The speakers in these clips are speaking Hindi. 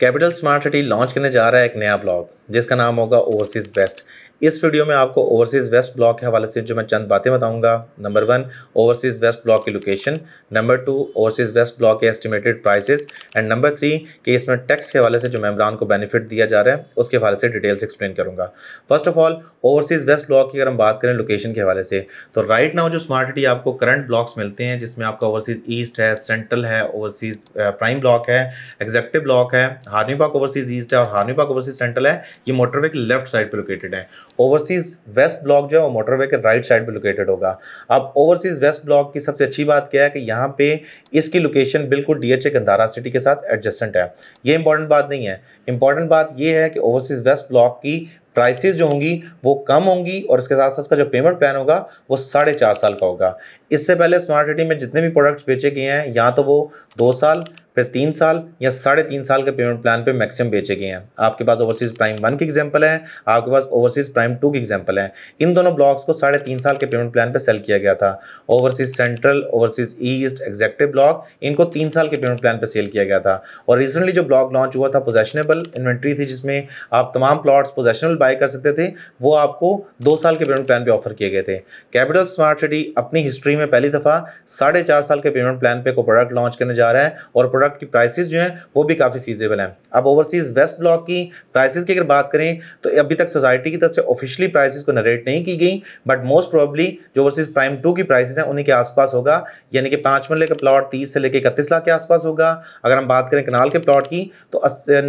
कैपिटल स्मार्ट सिटी लॉन्च करने जा रहा है एक नया ब्लॉग जिसका नाम होगा ओवरसीज़ बेस्ट इस वीडियो में आपको ओवरसीज़ वेस्ट ब्लॉक के हवाले से जो मैं चंद बातें बताऊंगा number one overseas west block की location number two overseas west block के estimated prices and number three कि इसमें टैक्स के हवाले से जो मेम्बरान को बेनिफिट दिया जा रहा है उसके हवाले से डिटेल्स एक्सप्लेन करूँगा first of all overseas west block की अगर हम बात करें लोकेशन के हवाले से तो राइट नाउ जो स्मार्ट सिटी आपको करंट ब्लॉक्स मिलते हैं जिसमें आपका ओवरसीज़ ईस्ट है सेंट्रल है ओवरसीज़ प्राइम ब्लॉक है एग्जेक्टिव ब्लॉक है हार्मी पार्क ओवरसीज़ ईस्ट है और हार्मी पार्क ओवरसीज़ सेंट्रल है ये मोटरवे के लेफ्ट साइड पर लोकेटेड है ओवरसीज वेस्ट ब्लॉक जो है वो मोटरवे के राइट साइड पे लोकेटेड होगा अब ओवरसीज वेस्ट ब्लॉक की सबसे अच्छी बात क्या है कि यहाँ पे इसकी लोकेशन बिल्कुल D H A Gandhara city के साथ एडजस्टेंट है ये इंपॉर्टेंट बात नहीं है इंपॉर्टेंट बात यह है कि ओवरसीज वेस्ट ब्लॉक की प्राइसेस जो होंगी वो कम होंगी और इसके साथ साथ उसका जो पेमेंट प्लान होगा वो साढ़े चार साल का होगा इससे पहले स्मार्ट सिटी में जितने भी प्रोडक्ट्स बेचे गए हैं या तो वो दो साल फिर तीन साल या साढ़े तीन साल के पेमेंट प्लान पे मैक्सिमम बेचे गए हैं आपके पास ओवरसीज़ प्राइम वन की एग्जांपल है आपके पास ओवरसीज़ प्राइम टू की एग्जांपल है इन दोनों ब्लॉक्स को साढ़े तीन साल के पेमेंट प्लान पे सेल किया गया था overseas central overseas east executive block इनको तीन साल के पेमेंट प्लान पर पे सेल किया गया था और रिसेंटली जो ब्लॉक लॉन्च हुआ था पोजेशनेबल इन्वेंट्री थी जिसमें आप तमाम प्लॉट्स पोजेशनल बाई कर सकते थे वो आपको दो साल के पेमेंट प्लान पर ऑफर किए गए थे कैपिटल स्मार्ट सिटी अपनी हिस्ट्री में पहली दफ़ा साढ़े साल के पेमेंट प्लान पर को प्रोडक्ट लॉन्च करने जा रहा है और प्रोडक्ट प्रोडक्ट की प्राइसेस जो हैं वो भी काफ़ी फीजेबल हैं अब ओवरसीज़ वेस्ट ब्लॉक की प्राइसेस की अगर बात करें तो अभी तक सोसाइटी की तरफ से ऑफिशियली प्राइसेस को नरेट नहीं की गई बट मोस्ट प्रॉब्ली जो ओवरसीज़ प्राइम टू की प्राइसेस हैं उन्हीं के आसपास होगा यानी कि पाँच मरले का प्लॉट तीस से लेकर इकतीस लाख के आसपास होगा अगर हम बात करें कनाल के प्लॉट की तो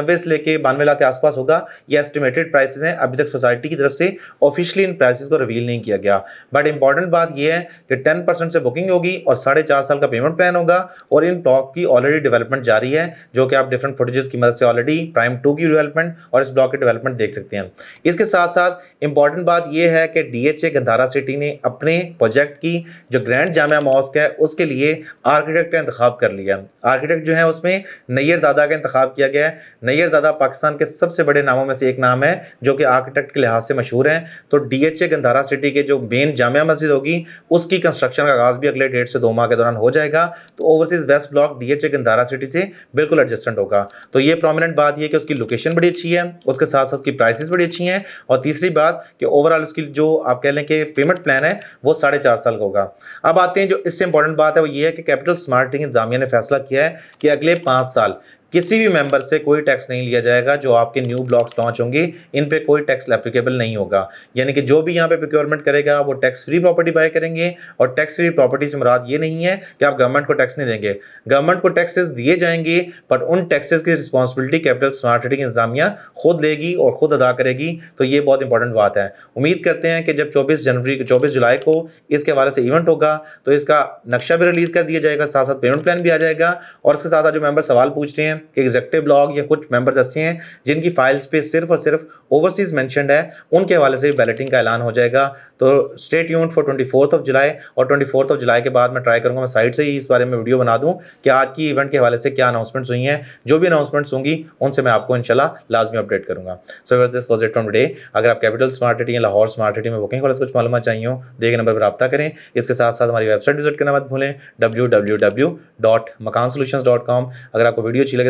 नब्बे से लेकर बानवे लाख के आसपास होगा ये एस्टिमेटेड प्राइसेज हैं अभी तक सोसाइटी की तरफ से ऑफिशियली इन प्राइसेज को रिवील नहीं किया गया बट इंपॉर्टेंट बात यह है कि टेन से बुकिंग होगी और साढ़े चार साल का पेमेंट प्लान होगा और इन ब्लॉक की ऑलरेडी डेवलपमेंट जारी है जो कि आप डिफरेंट फुटेजेस की मदद से ऑलरेडी प्राइम टू की डेवलपमेंट और इस ब्लॉक की डेवलपमेंट देख सकते हैं इसके साथ साथ इंपॉर्टेंट बात यह है कि डी एच गंधारा सिटी ने अपने प्रोजेक्ट की जो ग्रैंड जामिया मॉस्क है उसके लिए आर्किटेक्ट का इंतखब कर लिया आर्किटेक्ट जो है उसमें नैयर दादा का इंतखब किया गया है नैयर दादा पाकिस्तान के सबसे बड़े नामों में से एक नाम है जो कि आर्किटेक्ट के लिहाज से मशहूर हैं तो D H A Gandhara city के जो मेन जामिया मस्जिद होगी उसकी कंस्ट्रक्शन का आगाज़ भी अगले डेढ़ से दो माह के दौरान हो जाएगा तो overseas west block D H A Gandhara capacity से बिल्कुल एडजस्टेंट होगा तो ये प्रोमिनेंट बात यह कि उसकी लोकेशन बड़ी अच्छी है उसके साथ साथ उसकी प्राइसेस बड़ी अच्छी हैं और तीसरी बात कि ओवरऑल उसकी जो आप कह लें कि पेमेंट प्लान है वो साढ़े चार साल का होगा अब आते हैं जो इससे इंपॉर्टेंट बात है वो ये है कि कैपिटल स्मार्टिंग इंतजामिया ने फैसला किया है कि अगले पाँच साल किसी भी मेंबर से कोई टैक्स नहीं लिया जाएगा जो आपके न्यू ब्लॉक्स लॉन्च होंगे इन पे कोई टैक्स एप्लीकेबल नहीं होगा यानी कि जो भी यहाँ पे प्रोक्योरमेंट करेगा वो टैक्स फ्री प्रॉपर्टी बाय करेंगे और टैक्स फ्री प्रॉपर्टी से मुराद ये नहीं है कि आप गवर्नमेंट को टैक्स नहीं देंगे गवर्नमेंट को टैक्सेस दिए जाएंगे बट उन टैक्सेस की रिस्पॉन्सिबिलिटी कैपिटल स्मार्ट सिटी इंतजामिया खुद लेगी और खुद अदा करेगी तो ये बहुत इंपॉर्टेंट बात है उम्मीद करते हैं कि जब चौबीस जनवरी चौबीस जुलाई को इसके हवाले से इवेंट होगा तो इसका नक्शा भी रिलीज़ कर दिया जाएगा साथ साथ पेमेंट प्लान भी आ जाएगा और इसके साथ आज जो मेम्बर सवाल पूछ रहे हैं कि एग्जेक्टिव ब्लॉग या कुछ मेंबर्स ऐसे हैं जिनकी फाइल्स पे सिर्फ और सिर्फ ओवरसीज मैंशनड है उनके हवाले से भी बैलेटिंग का ऐलान हो जाएगा तो स्टेट यून for twenty fourth of July और ट्वेंटी फोर्थ ऑफ जुलाई के बाद मैं ट्राई करूँगा मैं साइड से ही इस बारे में वीडियो बना दूँ कि आज की इवेंट के हवाले से क्या अनाउंसमेंट्स हुई हैं जो भी अनाउंसमेंट्स होंगी उनसे मैं आपको इनशाला लाजमी अपडेट करूँगा so was this was it on day अगर आप कैपिटल स्मार्ट सिटी या लाहौर स्मार्ट सिटी में बुकिंग कुछ मालूम चाहिए हो देखे नंबर पर रब्ता करें इसके साथ साथ हमारी वेबसाइट विजिट करना मत भूलें W W W dot Makaan solution dot com अगर आपको वीडियो अच्छी लगे